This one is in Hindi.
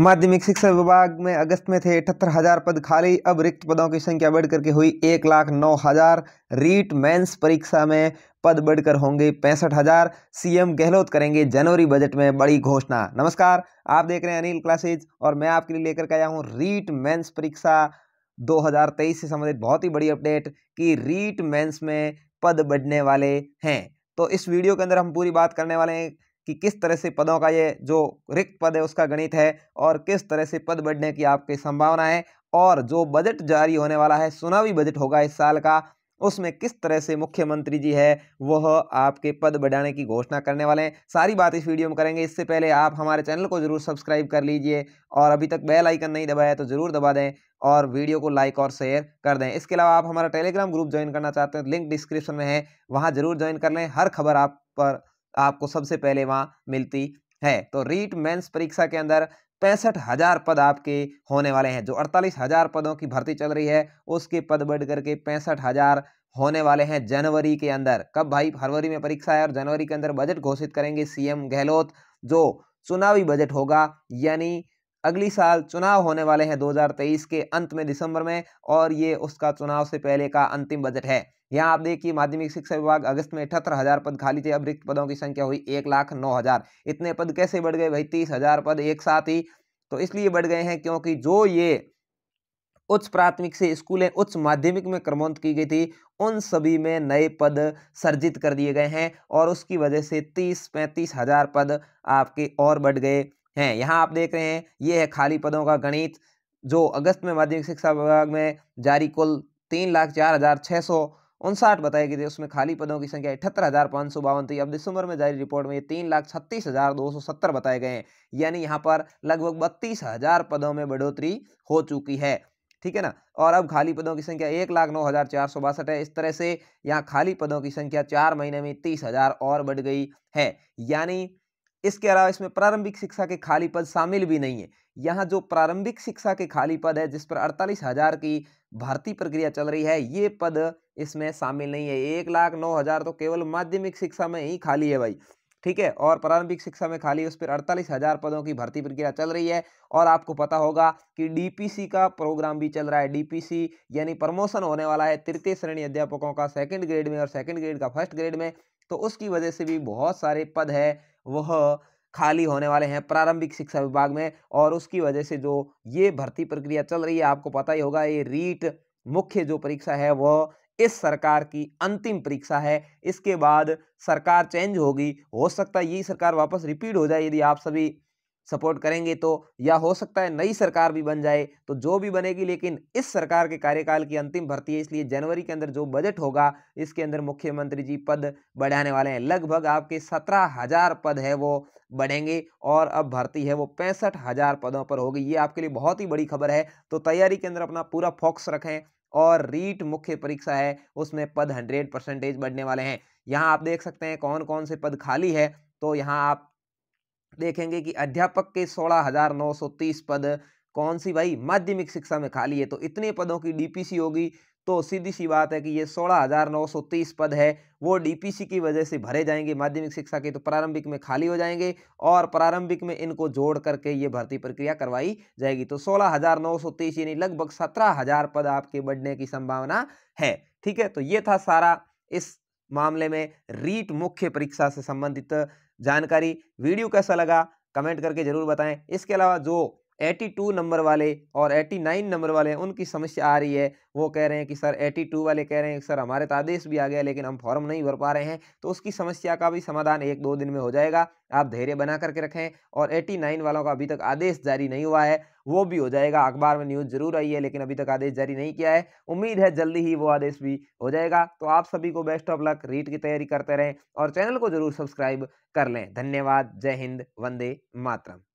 माध्यमिक शिक्षा विभाग में अगस्त में थे अठहत्तर हजार पद खाली अब रिक्त पदों की संख्या बढ़कर के हुई एक लाख नौ हजार रीट मेंस परीक्षा में पद बढ़कर होंगे पैंसठ हजार सीएम गहलोत करेंगे जनवरी बजट में बड़ी घोषणा नमस्कार आप देख रहे हैं अनिल क्लासेज और मैं आपके लिए लेकर के आया हूँ रीट मेंस परीक्षा 2023 से संबंधित बहुत ही बड़ी अपडेट कि रीट मेंस में पद बढ़ने वाले हैं तो इस वीडियो के अंदर हम पूरी बात करने वाले हैं कि किस तरह से पदों का ये जो रिक्त पद है उसका गणित है और किस तरह से पद बढ़ने की आपकी संभावना है और जो बजट जारी होने वाला है चुनावी बजट होगा इस साल का उसमें किस तरह से मुख्यमंत्री जी है वह आपके पद बढ़ाने की घोषणा करने वाले हैं सारी बात इस वीडियो में करेंगे इससे पहले आप हमारे चैनल को जरूर सब्सक्राइब कर लीजिए और अभी तक बेल आइकन नहीं दबाया तो जरूर दबा दें और वीडियो को लाइक और शेयर कर दें इसके अलावा आप हमारा टेलीग्राम ग्रुप ज्वाइन करना चाहते हैं लिंक डिस्क्रिप्शन में है वहाँ जरूर ज्वाइन कर लें हर खबर आप पर आपको सबसे पहले वहाँ मिलती है तो रीट मेंस परीक्षा के अंदर पैंसठ हजार पद आपके होने वाले हैं जो अड़तालीस हजार पदों की भर्ती चल रही है उसके पद बढ़ करके पैंसठ हजार होने वाले हैं जनवरी के अंदर कब भाई फरवरी में परीक्षा है और जनवरी के अंदर बजट घोषित करेंगे सीएम गहलोत जो चुनावी बजट होगा यानी अगली साल चुनाव होने वाले हैं 2023 के अंत में दिसंबर में और ये उसका चुनाव से पहले का अंतिम बजट है यहाँ आप देखिए माध्यमिक शिक्षा विभाग अगस्त में अठहत्तर हजार पद खाली थे अब रिक्त पदों की संख्या हुई एक लाख नौ हजार इतने पद कैसे बढ़ गए भाई तीस हजार पद एक साथ ही तो इसलिए बढ़ गए हैं क्योंकि जो ये उच्च प्राथमिक से स्कूलें उच्च माध्यमिक में क्रमोन्नत की गई थी उन सभी में नए पद सर्जित कर दिए गए हैं और उसकी वजह से तीस पैंतीस हजार पद आपके और बढ़ गए हैं यहाँ आप देख रहे हैं ये है खाली पदों का गणित जो अगस्त में माध्यमिक शिक्षा विभाग में जारी कुल तीन लाख चार हजार छः सौ उनसाठ बताए गए थे उसमें खाली पदों की संख्या अठहत्तर हज़ार पाँच सौ बावन थी अब दिसंबर में जारी रिपोर्ट में ये तीन लाख छत्तीस हज़ार दो सौ सत्तर बताए गए हैं यानी यहाँ पर लगभग बत्तीस हज़ार पदों में बढ़ोतरी हो चुकी है ठीक है ना और अब खाली पदों की संख्या एक लाख नौ हज़ार चार सौ बासठ है इस तरह से यहाँ खाली पदों की संख्या चार महीने में तीस हज़ार और बढ़ गई है यानी इसके अलावा इसमें प्रारंभिक शिक्षा के खाली पद शामिल भी नहीं है यहाँ जो प्रारंभिक शिक्षा के खाली पद है जिस पर अड़तालीस हजार की भर्ती प्रक्रिया चल रही है ये पद इसमें शामिल नहीं है एक लाख नौ हजार तो केवल माध्यमिक शिक्षा में ही खाली है भाई ठीक है और प्रारंभिक शिक्षा में खाली उस पर अड़तालीस हजार पदों की भर्ती प्रक्रिया चल रही है और आपको पता होगा कि डीपीसी का प्रोग्राम भी चल रहा है डीपीसी यानी प्रमोशन होने वाला है तृतीय श्रेणी अध्यापकों का सेकंड ग्रेड में और सेकंड ग्रेड का फर्स्ट ग्रेड में तो उसकी वजह से भी बहुत सारे पद है वह खाली होने वाले हैं प्रारंभिक शिक्षा विभाग में और उसकी वजह से जो ये भर्ती प्रक्रिया चल रही है आपको पता ही होगा ये रीट मुख्य जो परीक्षा है वह इस सरकार की अंतिम परीक्षा है इसके बाद सरकार चेंज होगी हो सकता है यही सरकार वापस रिपीट हो जाए यदि आप सभी सपोर्ट करेंगे तो या हो सकता है नई सरकार भी बन जाए तो जो भी बनेगी लेकिन इस सरकार के कार्यकाल की अंतिम भर्ती है इसलिए जनवरी के अंदर जो बजट होगा इसके अंदर मुख्यमंत्री जी पद बढ़ाने वाले हैं लगभग आपके सत्रह हजार पद है वो बढ़ेंगे और अब भर्ती है वो पैंसठ हजार पदों पर होगी ये आपके लिए बहुत ही बड़ी खबर है तो तैयारी के अंदर अपना पूरा फोक्स रखें और रीट मुख्य परीक्षा है उसमें पद हंड्रेड परसेंटेज बढ़ने वाले हैं यहाँ आप देख सकते हैं कौन कौन से पद खाली है तो यहाँ आप देखेंगे कि अध्यापक के सोलह हजार नौ सौ तीस पद कौन सी भाई माध्यमिक शिक्षा में खाली है तो इतने पदों की डीपीसी होगी तो सीधी सी बात है कि ये सोलह हजार नौ सौ तीस पद है वो डीपीसी की वजह से भरे जाएंगे माध्यमिक शिक्षा के तो प्रारंभिक में खाली हो जाएंगे और प्रारंभिक में इनको जोड़ करके ये भर्ती प्रक्रिया करवाई जाएगी तो सोलह हजार नौ सौ तीस यानी लगभग सत्रह हजार पद आपके बढ़ने की संभावना है ठीक है तो ये था सारा इस मामले में रीट मुख्य परीक्षा से संबंधित जानकारी वीडियो कैसा लगा कमेंट करके ज़रूर बताएं इसके अलावा जो एटी टू नंबर वाले और नाइन नंबर वाले उनकी समस्या आ रही है वो कह रहे हैं कि सर एटी टू वाले कह रहे हैं सर हमारे तो आदेश भी आ गया लेकिन हम फॉर्म नहीं भर पा रहे हैं तो उसकी समस्या का भी समाधान एक दो दिन में हो जाएगा आप धैर्य बना करके रखें और एटी नाइन वालों का अभी तक आदेश जारी नहीं हुआ है वो भी हो जाएगा अखबार में न्यूज़ जरूर आई है लेकिन अभी तक आदेश जारी नहीं किया है उम्मीद है जल्दी ही वो आदेश भी हो जाएगा तो आप सभी को बेस्ट ऑफ लक रीट की तैयारी करते रहें और चैनल को जरूर सब्सक्राइब कर लें धन्यवाद जय हिंद वंदे मातरम